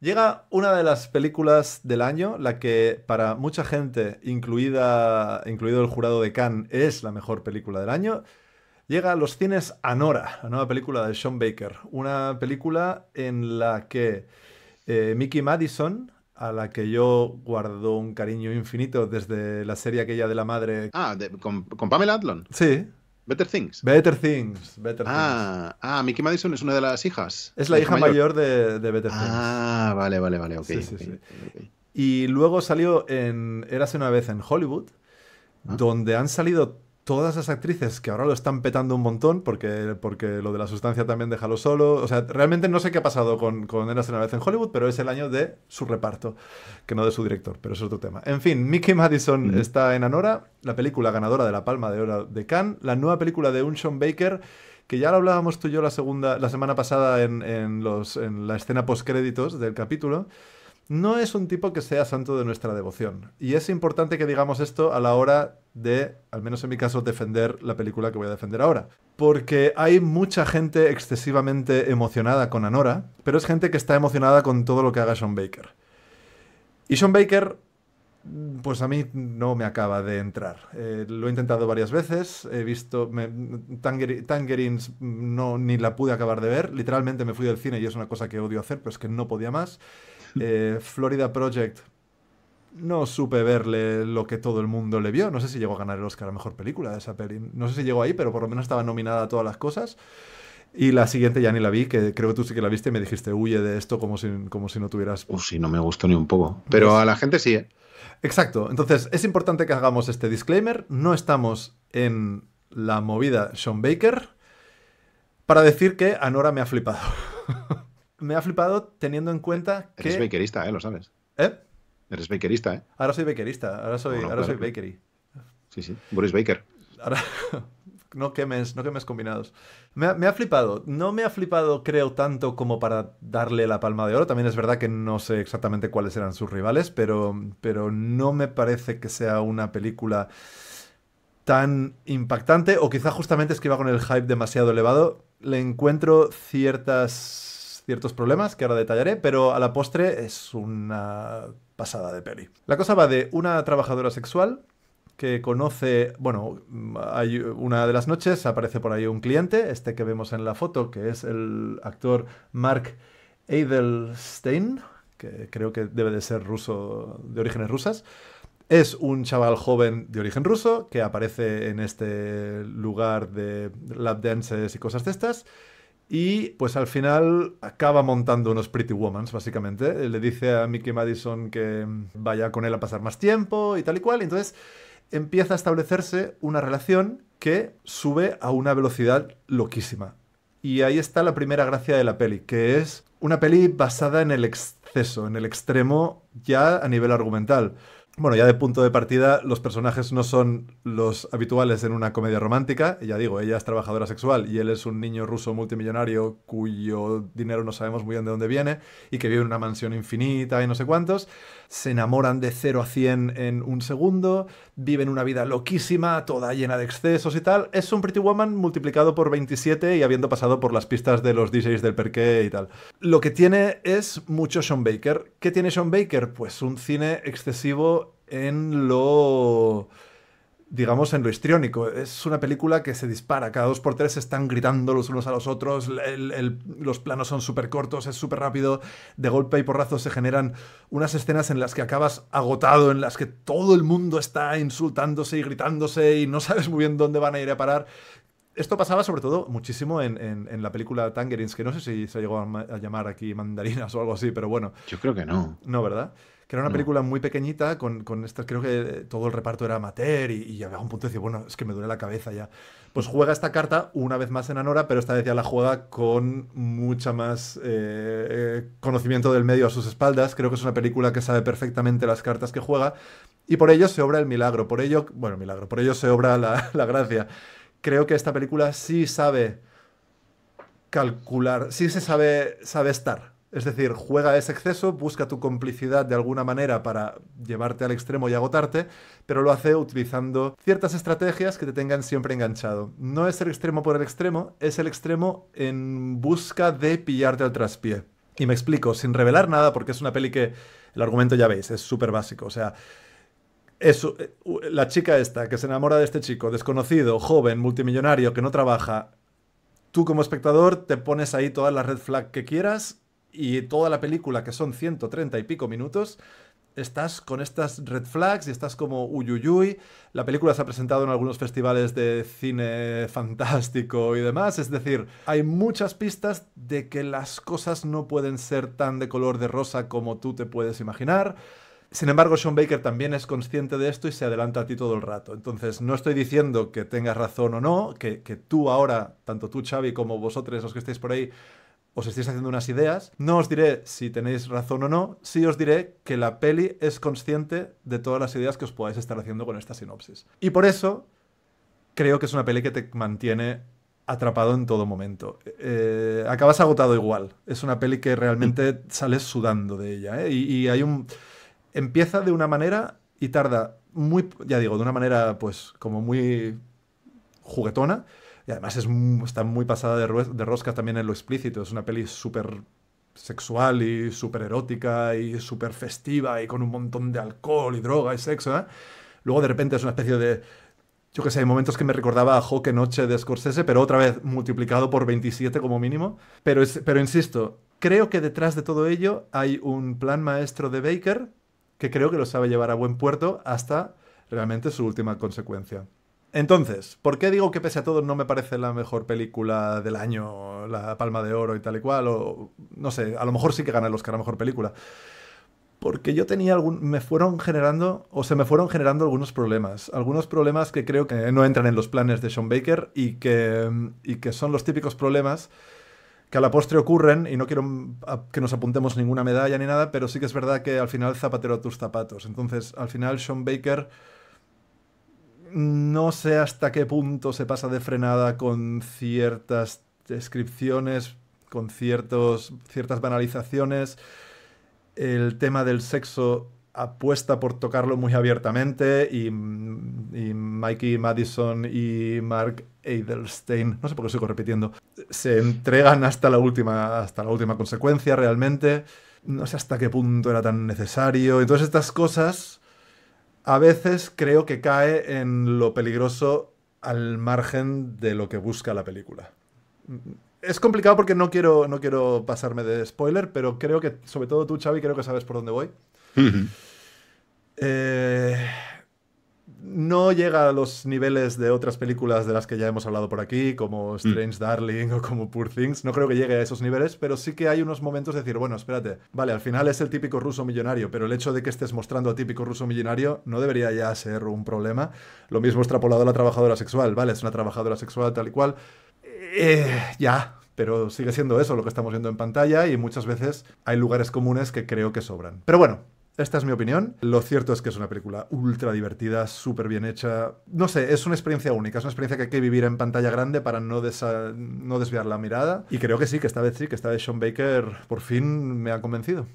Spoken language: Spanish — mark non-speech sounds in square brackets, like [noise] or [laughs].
Llega una de las películas del año, la que para mucha gente, incluida, incluido el jurado de Cannes, es la mejor película del año. Llega a los cines Anora, la nueva película de Sean Baker. Una película en la que eh, Mickey Madison, a la que yo guardo un cariño infinito desde la serie aquella de la madre. Ah, con, Pamela Adlon. Sí. Better Things. Better Things. Better ah, things. ah, Mickey Madison es una de las hijas. Es la hija, mayor, de, de, Better ah, Things. Ah, vale, vale, vale, ok. Y luego salió en Érase una vez en Hollywood, ah. donde han salido todas las actrices que ahora lo están petando un montón, porque, porque lo de la sustancia también déjalo solo. O sea, realmente no sé qué ha pasado con, con Érase una vez en Hollywood, pero es el año de su reparto, que no de su director, pero es otro tema. En fin, Mickey Madison está en Anora, la película ganadora de la Palma de Oro de Cannes, la nueva película de Unshon Baker que ya lo hablábamos tú y yo la, segunda, la semana pasada en, los, en la escena post-créditos del capítulo, no es un tipo que sea santo de nuestra devoción. Y es importante que digamos esto a la hora de, al menos en mi caso, defender la película que voy a defender ahora. Porque hay mucha gente excesivamente emocionada con Anora, pero es gente que está emocionada con todo lo que haga Sean Baker. Y Sean Baker pues a mí no me acaba de entrar. Eh, lo he intentado varias veces, he visto Tangerines, mm, no, ni la pude acabar de ver, literalmente me fui del cine y es una cosa que odio hacer, pero es que no podía más. [laughs] Eh, Florida Project, no supe verle lo que todo el mundo le vio, no sé si llegó a ganar el Oscar a Mejor Película de esa peli, no sé si llegó ahí, pero por lo menos estaba nominada a todas las cosas. Y la siguiente ya ni la vi, que creo que tú sí que la viste y me dijiste, huye de esto como si, como si no tuvieras... no me gustó ni un poco. Pero pues a la gente sí, ¿eh? Exacto. Entonces, es importante que hagamos este disclaimer. No estamos en la movida Sean Baker para decir que Anora me ha flipado. [laughs] me ha flipado teniendo en cuenta que... Eres bakerista, ¿eh? Lo sabes. ¿Eh? Eres bakerista, ¿eh? Ahora soy bakerista. Ahora soy, ahora soy bakery. Sí, sí. Boris Baker. Ahora... [laughs] no quemes, no quemes combinados. Me ha, flipado. No me ha flipado, creo, tanto como para darle la palma de oro. También es verdad que no sé exactamente cuáles eran sus rivales, pero, pero no me parece que sea una película tan impactante. O quizá justamente es que iba con el hype demasiado elevado. Le encuentro ciertas, ciertos problemas que ahora detallaré, pero a la postre es una pasada de peli. La cosa va de una trabajadora sexual que conoce, bueno, hay una de las noches aparece por ahí un cliente, este que vemos en la foto, que es el actor Mark Edelstein, que creo que debe de ser ruso, de orígenes rusas. Es un chaval joven de origen ruso que aparece en este lugar de lap dances y cosas de estas. Y pues al final acaba montando unos Pretty Womans, básicamente. Le dice a Mickey Madison que vaya con él a pasar más tiempo y tal y cual. Entonces empieza a establecerse una relación que sube a una velocidad loquísima. Y ahí está la primera gracia de la peli, que es una peli basada en el exceso, en el extremo ya a nivel argumental. Bueno, ya de punto de partida, los personajes no son los habituales en una comedia romántica. Ya digo, ella es trabajadora sexual y él es un niño ruso multimillonario cuyo dinero no sabemos muy bien de dónde viene y que vive en una mansión infinita y no sé cuántos. Se enamoran de 0 a 100 en un segundo, viven una vida loquísima, toda llena de excesos y tal. Es un Pretty Woman multiplicado por 27 y habiendo pasado por las pistas de los DJs del perqué y tal. Lo que tiene es mucho Sean Baker. ¿Qué tiene Sean Baker? Pues un cine excesivo en lo digamos, en lo histriónico. Es una película que se dispara. Cada dos por tres están gritando los unos a los otros. los planos son súper cortos, es súper rápido. De golpe y porrazo se generan unas escenas en las que acabas agotado, en las que todo el mundo está insultándose y gritándose y no [laughs] sabes muy bien dónde van a ir a parar esto pasaba sobre todo muchísimo en, la película Tangerines, que no sé si se llegó a, llamar aquí mandarinas o algo así, pero bueno. Yo creo que no. No, ¿verdad? Que era una película muy pequeñita, con, con esta, creo que todo el reparto era amateur y, y había un punto de decir, bueno, es que me duele la cabeza ya. Pues juega esta carta una vez más en Anora, pero esta vez ya la juega con mucha más eh, eh, conocimiento del medio a sus espaldas. Creo que es una película que sabe perfectamente las cartas que juega y por ello se obra el milagro, por ello, bueno, milagro, por ello se obra la, [laughs] la gracia creo que esta película sí sabe calcular, sí se sabe, estar. Es decir, juega ese exceso, busca tu complicidad de alguna manera para llevarte al extremo y agotarte, pero lo hace utilizando ciertas estrategias que te tengan siempre enganchado. No es el extremo por el extremo, es el extremo en busca de pillarte al traspié. Y me explico, sin revelar nada, porque es una peli que el argumento ya veis, es súper básico. O sea, eso, eh, la chica esta que se enamora de este chico, desconocido, joven, multimillonario, que no trabaja, tú como espectador te pones ahí todas las red flag que quieras y toda la película, que son 130 y pico minutos, estás con estas red flags y estás como uyuyuy. La película se ha presentado en algunos festivales de cine fantástico y demás. Es decir, hay muchas pistas de que las cosas no pueden ser tan de color de rosa como tú te puedes imaginar. Sin embargo, Sean Baker también es consciente de esto y se adelanta a ti todo el rato. Entonces, no estoy diciendo que tengas razón o no, que, tú ahora, tanto tú, Xavi, como vosotros, los que estáis por ahí, os estéis haciendo unas ideas. No os diré si tenéis razón o no, sí os diré que la peli es consciente de todas las ideas que os podáis estar haciendo con esta sinopsis. Y por eso creo que es una peli que te mantiene atrapado en todo momento. Eh, acabas agotado igual. Es una peli que realmente sales sudando de ella. ¿eh? y hay un empieza de una manera y tarda muy, ya digo, de una manera pues como muy juguetona. Y además es, está muy pasada de, rosca también en lo explícito. Es una peli súper sexual y súper erótica y súper festiva y con un montón de alcohol y droga y sexo. ¿eh? Luego de repente es una especie de... Yo qué sé, hay momentos que me recordaba a Joque Noche de Scorsese, pero otra vez multiplicado por 27 como mínimo. Pero, pero insisto, creo que detrás de todo ello hay un plan maestro de Baker que creo que lo sabe llevar a buen puerto hasta realmente su última consecuencia. Entonces, ¿por qué digo que pese a todo no me parece la mejor película del año, la Palma de Oro y tal y cual? O no sé, a lo mejor sí que gana el Oscar a mejor película. Porque yo tenía algún. me fueron generando. o se me fueron generando algunos problemas. Algunos problemas que creo que no entran en los planes de Sean Baker y que, y que son los típicos problemas que a la postre ocurren, y no quiero mm, que nos apuntemos ninguna medalla ni nada, pero sí que es verdad que al final zapatero tus zapatos. Entonces, al final Sean Baker no sé hasta qué punto se pasa de frenada con ciertas descripciones, con ciertos, ciertas banalizaciones. El tema del sexo apuesta por tocarlo muy abiertamente y, mm, y Mikey Madison y Mark Edelstein, no sé por qué sigo repitiendo, se entregan hasta la última, hasta la última consecuencia realmente. No sé hasta qué punto era tan necesario. y todas estas cosas a veces creo que cae en lo peligroso al margen de lo que busca la película. Es complicado porque no quiero, no quiero pasarme de spoiler, pero creo que, sobre todo tú, Xavi, creo que sabes por dónde voy. eh, no llega a los niveles de otras películas de las que ya hemos hablado por aquí, como mm. Strange Darling [laughs] o como Poor Things. No creo que llegue a esos niveles, pero sí que hay unos momentos de decir, bueno, espérate, vale, al final es el típico ruso millonario, pero el hecho de que estés mostrando a típico ruso millonario no debería ya ser un problema. Lo mismo extrapolado a la trabajadora sexual, vale, es una trabajadora sexual tal y cual. Eh, ya, pero sigue siendo eso lo que estamos viendo en pantalla y muchas veces hay lugares comunes que creo que sobran. Pero bueno, esta es mi opinión. Lo cierto es que es una película ultra divertida, súper bien hecha. No sé, es una experiencia única, es una experiencia que hay que vivir en pantalla grande para no, desviar la mirada. Y creo que sí, que esta vez sí, que esta vez Sean Baker por fin me ha convencido.